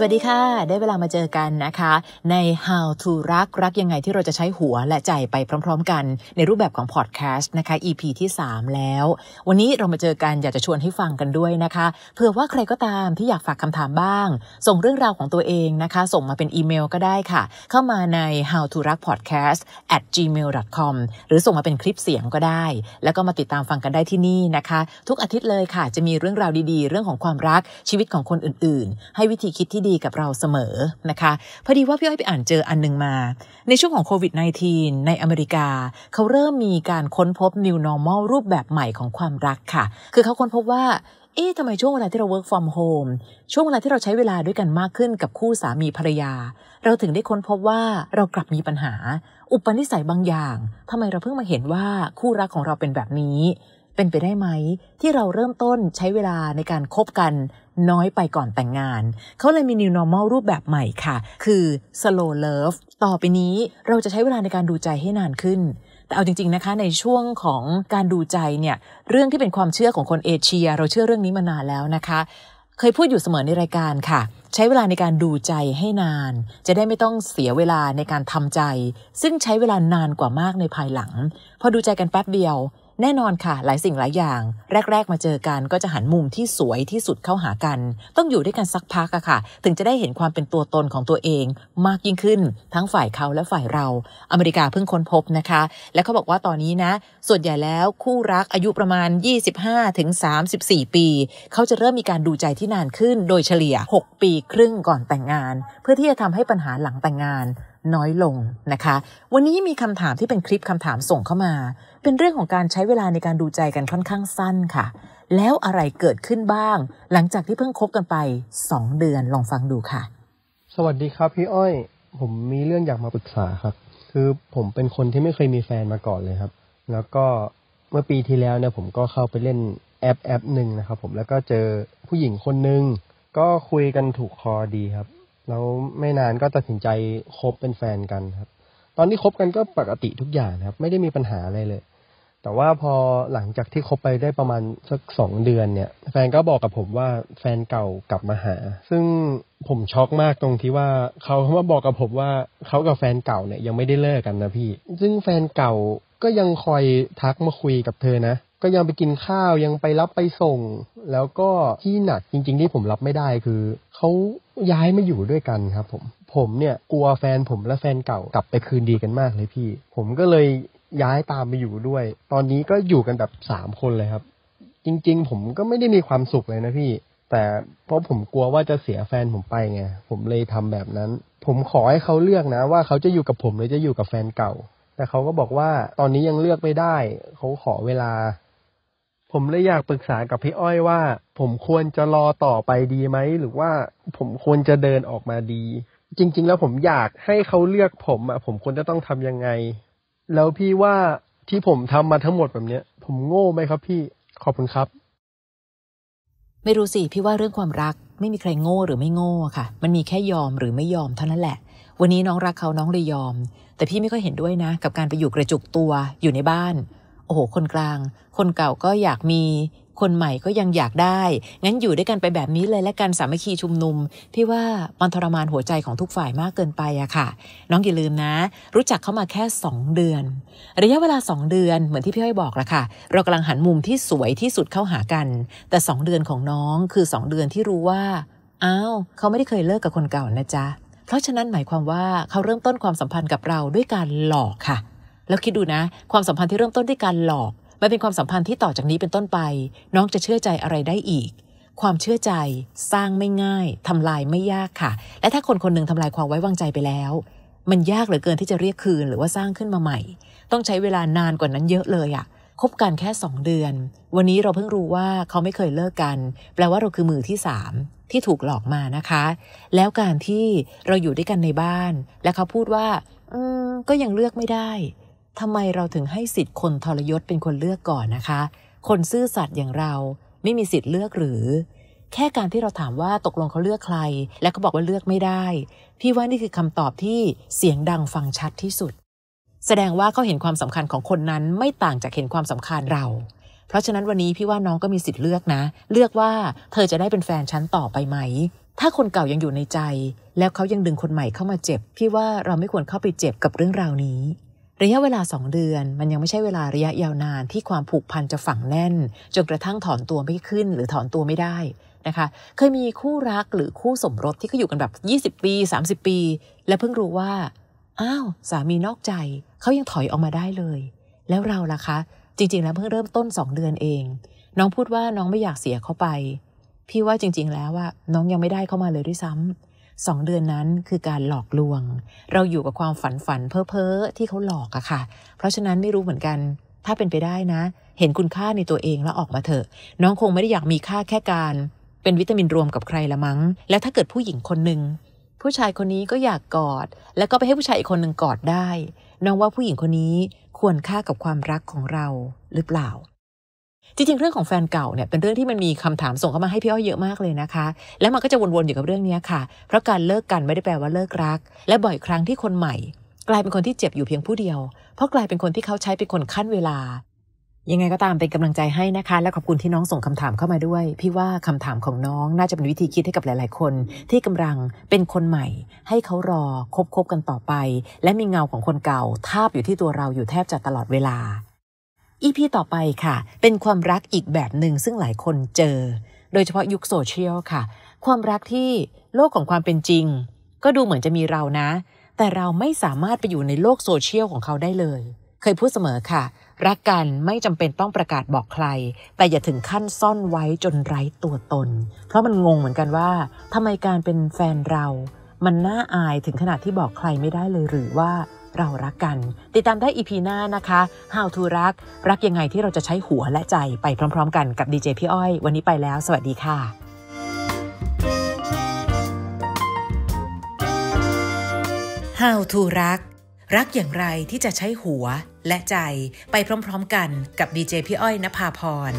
สวัสดีค่ะ ได้เวลามาเจอกันนะคะ ใน How to รักรักยังไงที่เราจะใช้หัวและใจไปพร้อม ๆ กัน ในรูปแบบของพอดแคสต์นะคะ EP ที่ 3 แล้ว วันนี้เรามาเจอกันอยากจะชวนให้ฟังกันด้วยนะคะเผื่อว่าใครก็ตามที่อยากฝากคำถามบ้าง ส่งเรื่องราวของตัวเองนะคะ ส่งมาเป็นอีเมลก็ได้ค่ะ เข้ามาใน how to รัก podcast at gmail com หรือส่งมาเป็นคลิปเสียงก็ได้ แล้วก็มาติดตามฟังกันได้ที่นี่นะคะ ทุกอาทิตย์เลยค่ะ จะมีเรื่องราวดีๆ เรื่องของความรักชีวิตของคนอื่นๆ ให้วิธีคิดที่ดีกับเราเสมอนะคะ พอดีว่าพี่อ้อยไปอ่านเจออันนึงมา ในช่วงของโควิด -19 ในอเมริกา เขาเริ่มมีการค้นพบ new normal รูปแบบใหม่ของความรักค่ะ คือเขาค้นพบว่า เอ๊ะทำไมช่วงเวลาที่เรา work from home ช่วงเวลาที่เราใช้เวลาด้วยกันมากขึ้นกับคู่สามีภรรยา เราถึงได้ค้นพบว่าเรากลับมีปัญหา อุปนิสัยบางอย่างทำไมเราเพิ่งมาเห็นว่าคู่รักของเราเป็นแบบนี้ เป็นไปได้ไหมที่เราเริ่มต้นใช้เวลาในการคบกันน้อยไปก่อนแต่งงานเขาเลยมี new normal รูปแบบใหม่ค่ะ คือ slow love ต่อไปนี้เราจะใช้เวลาในการดูใจให้นานขึ้น แต่เอาจริง ๆนะคะ ในช่วงของการดูใจเนี่ยเรื่องที่เป็นความเชื่อของคนเอเชีย เราเชื่อเรื่องนี้มานานแล้วนะคะ เคยพูดอยู่เสมอในรายการค่ะ ใช้เวลาในการดูใจให้นาน จะได้ไม่ต้องเสียเวลาในการทำใจ ซึ่งใช้เวลานานกว่ามากในภายหลัง พอดูใจกันแป๊บเดียวแน่นอนค่ะหลายสิ่งหลายอย่าง แรก ๆ มาเจอกัน ก็จะหันมุมที่สวยที่สุดเข้าหากัน ต้องอยู่ด้วยกันสักพักอะค่ะถึงจะได้เห็นความเป็นตัวตนของตัวเอง มากยิ่งขึ้น ทั้งฝ่ายเขาและฝ่ายเรา อเมริกาเพิ่งค้นพบนะคะ และเขาบอกว่าตอนนี้นะ ส่วนใหญ่แล้วคู่รักอายุประมาณ 25 ถึง 34 ปี เขาจะเริ่มมีการดูใจที่นานขึ้นโดยเฉลี่ย 6 ปีครึ่งก่อนแต่งงาน เพื่อที่จะทำให้ปัญหาหลังแต่งงานน้อยลงนะคะ วันนี้มีคำถามที่เป็นคลิปคำถามส่งเข้ามา เป็นเรื่องของการใช้เวลาในการดูใจกันค่อนข้างสั้นค่ะ แล้วอะไรเกิดขึ้นบ้าง หลังจากที่เพิ่งคบกันไป 2 เดือนลองฟังดูค่ะ สวัสดีครับพี่อ้อย ผมมีเรื่องอยากมาปรึกษาครับ คือผมเป็นคนที่ไม่เคยมีแฟนมาก่อนเลยครับ แล้วก็เมื่อปีที่แล้วเนี่ยผมก็เข้าไปเล่นแอปแอปหนึ่งนะครับผม แล้วก็เจอผู้หญิงคนหนึ่ง ก็คุยกันถูกคอดีครับแล้วไม่นานก็ตัดสินใจคบเป็นแฟนกันครับ ตอนที่คบกันก็ปกติทุกอย่างครับ ไม่ได้มีปัญหาอะไรเลย แต่ว่าพอหลังจากที่คบไปได้ประมาณสักสองเดือนเนี่ย แฟนก็บอกกับผมว่าแฟนเก่ากลับมาหา ซึ่งผมช็อกมากตรงที่ว่าเขาเมาบอกกับผมว่าเขากับแฟนเก่าเนี่ยยังไม่ได้เลิกกันนะพี่ ซึ่งแฟนเก่าก็ยังคอยทักมาคุยกับเธอนะ ก็ยังไปกินข้าวยังไปรับไปส่งแล้วก็ที่หนักจริง ๆ ที่ผมรับไม่ได้คือ เขาย้ายมาอยู่ด้วยกันครับผมผมเนี่ยกลัวแฟนผมและแฟนเก่ากลับไปคืนดีกันมากเลยพี่ ผมก็เลยย้ายตามไปอยู่ด้วย ตอนนี้ก็อยู่กันแบบสามคนเลยครับ จริง ๆ ผมก็ไม่ได้มีความสุขเลยนะพี่ แต่เพราะผมกลัวว่าจะเสียแฟนผมไปไง ผมเลยทำแบบนั้น ผมขอให้เขาเลือกนะ ว่าเขาจะอยู่กับผมหรือจะอยู่กับแฟนเก่า แต่เขาก็บอกว่าตอนนี้ยังเลือกไม่ได้เขาขอเวลาผมเลยอยากปรึกษากับพี่อ้อยว่า ผมควรจะรอต่อไปดีไหม หรือว่าผมควรจะเดินออกมาดี จริงๆ แล้วผมอยากให้เขาเลือกผมอะผมควรจะต้องทำยังไง แล้วพี่ว่าที่ผมทำมาทั้งหมดแบบเนี้ย ผมโง่ไหมครับ พี่ขอบคุณครับ ไม่รู้สิพี่ว่าเรื่องความรักไม่มีใครโง่หรือไม่โง่ค่ะ มันมีแค่ยอมหรือไม่ยอมเท่านั้นแหละ วันนี้น้องรักเขาน้องเลยยอม แต่พี่ไม่ค่อยเห็นด้วยนะกับการไปอยู่กระจุกตัวอยู่ในบ้านโอ้โห คนกลาง คนเก่าก็อยากมี คนใหม่ก็ยังอยากได้ งั้นอยู่ด้วยกันไปแบบนี้เลยและกันสามัคคีชุมนุมพี่ว่ามันทรมานหัวใจของทุกฝ่ายมากเกินไปอะค่ะน้องอย่าลืมนะ รู้จักเข้ามาแค่ 2 เดือน ระยะเวลา 2 เดือนเหมือนที่พี่ให้บอกละค่ะ เรากำลังหันมุมที่สวยที่สุดเข้าหากัน แต่ 2 เดือนของน้องคือ 2 เดือนที่รู้ว่าอ้าวเขาไม่ได้เคยเลิกกับคนเก่านะจ๊ะเพราะฉะนั้นหมายความว่าเขาเริ่มต้นความสัมพันธ์กับเราด้วยการหลอกค่ะแล้วคิดดูนะ ความสัมพันธ์ที่เริ่มต้นด้วยการหลอก มันเป็นความสัมพันธ์ที่ต่อจากนี้เป็นต้นไป น้องจะเชื่อใจอะไรได้อีก ความเชื่อใจสร้างไม่ง่ายทำลายไม่ยากค่ะและถ้าคนคนหนึ่งทำลายความไว้วางใจไปแล้ว มันยากเหลือเกินที่จะเรียกคืน หรือว่าสร้างขึ้นมาใหม่ ต้องใช้เวลานานกว่านั้นเยอะเลยอะ่ะคบกันแค่2เดือน วันนี้เราเพิ่งรู้ว่าเขาไม่เคยเลิกกัน แปลว่าเราคือมือที่สามที่ถูกหลอกมานะคะ แล้วการที่เราอยู่ด้วยกันในบ้าน และเขาพูดว่าอืมก็ยังเลือกไม่ได้ทำไมเราถึงให้สิทธิ์คนทรยศ เป็นคนเลือกก่อนนะคะ คนซื่อสัตย์อย่างเราไม่มีสิทธิ์เลือกหรือ แค่การที่เราถามว่าตกลงเขาเลือกใคร แล้วก็บอกว่าเลือกไม่ได้ พี่ว่านี่คือคำตอบที่เสียงดังฟังชัดที่สุด แสดงว่าเขาเห็นความสำคัญของคนนั้นไม่ต่างจากเห็นความสำคัญเรา เพราะฉะนั้นวันนี้พี่ว่าน้องก็มีสิทธิ์เลือกนะ เลือกว่าเธอจะได้เป็นแฟนฉันต่อไปไหม ถ้าคนเก่ายังอยู่ในใจ แล้วเขายังดึงคนใหม่เข้ามาเจ็บ พี่ว่าเราไม่ควรเข้าไปเจ็บกับเรื่องราวนี้ระยะเวลาสองเดือนมันยังไม่ใช่เวลาระยะยาวนานที่ความผูกพันจะฝังแน่นจนกระทั่งถอนตัวไม่ขึ้น หรือถอนตัวไม่ได้นะคะ เคยมีคู่รักหรือคู่สมรสที่เขาอยู่กันแบบ 20 ปี 30 ปี และเพิ่งรู้ว่า อ้าว สามีนอกใจ เขายังถอยออกมาได้เลย แล้วเราล่ะคะ จริงๆแล้วเพิ่งเริ่มต้น 2 เดือนเอง น้องพูดว่าน้องไม่อยากเสียเขาไปพี่ว่าจริง ๆแล้วว่า น้องยังไม่ได้เข้ามาเลยด้วยซ้ำสองเดือนนั้นคือการหลอกลวง เราอยู่กับความฝันฝันเพ้อเพ้อที่เขาหลอกอะค่ะ เพราะฉะนั้นไม่รู้เหมือนกัน ถ้าเป็นไปได้นะ เห็นคุณค่าในตัวเองแล้วออกมาเถอะน้องคงไม่ได้อยากมีค่าแค่การ เป็นวิตามินรวมกับใครละมั้ง และถ้าเกิดผู้หญิงคนหนึ่งผู้ชายคนนี้ก็อยากกอด แล้วก็ไปให้ผู้ชายอีกคนหนึ่งกอดได้ น้องว่าผู้หญิงคนนี้ควรค่ากับความรักของเราหรือเปล่าจริงๆเรื่องของแฟนเก่าเนี่ยเป็นเรื่องที่มันมีคำถามส่งเข้ามาให้พี่อ้อยเยอะมากเลยนะคะ แล้วมันก็จะวนๆอยู่กับเรื่องนี้ค่ะเพราะการเลิกกันไม่ได้แปลว่าเลิกรัก และบ่อยครั้งที่คนใหม่ กลายเป็นคนที่เจ็บอยู่เพียงผู้เดียว เพราะกลายเป็นคนที่เขาใช้เป็นคนขั้นเวลา ยังไงก็ตามเป็นกำลังใจให้นะคะ และขอบคุณที่น้องส่งคำถามเข้ามาด้วยพี่ว่าคำถามของน้องน่าจะเป็นวิธีคิดให้กับหลายๆ คน ที่กำลังเป็นคนใหม่ ให้เขารอคบๆกันต่อไป และมีเงาของคนเก่าทาบอยู่ที่ตัวเราอยู่แทบจะตลอดเวลาอีพีต่อไปค่ะ เป็นความรักอีกแบบหนึ่งซึ่งหลายคนเจอ โดยเฉพาะยุคโซเชียลค่ะ ความรักที่โลกของความเป็นจริง ก็ดูเหมือนจะมีเรานะ แต่เราไม่สามารถไปอยู่ในโลกโซเชียลของเขาได้เลย เคยพูดเสมอค่ะ รักกันไม่จำเป็นต้องประกาศบอกใคร แต่อย่าถึงขั้นซ่อนไว้จนไร้ตัวตน เพราะมันงงเหมือนกันว่า ทำไมการเป็นแฟนเรา มันน่าอายถึงขนาดที่บอกใครไม่ได้เลยหรือว่าเรารักกัน ติดตามได้อีพีหน้านะคะ How to รัก รักยังไงที่เราจะใช้หัวและใจไปพร้อม ๆ กันกับดีเจพี่อ้อย วันนี้ไปแล้ว สวัสดีค่ะฮาวทูรัก รักอย่างไรที่จะใช้หัวและใจไปพร้อม ๆ กันกับดีเจพี่อ้อยนภาพร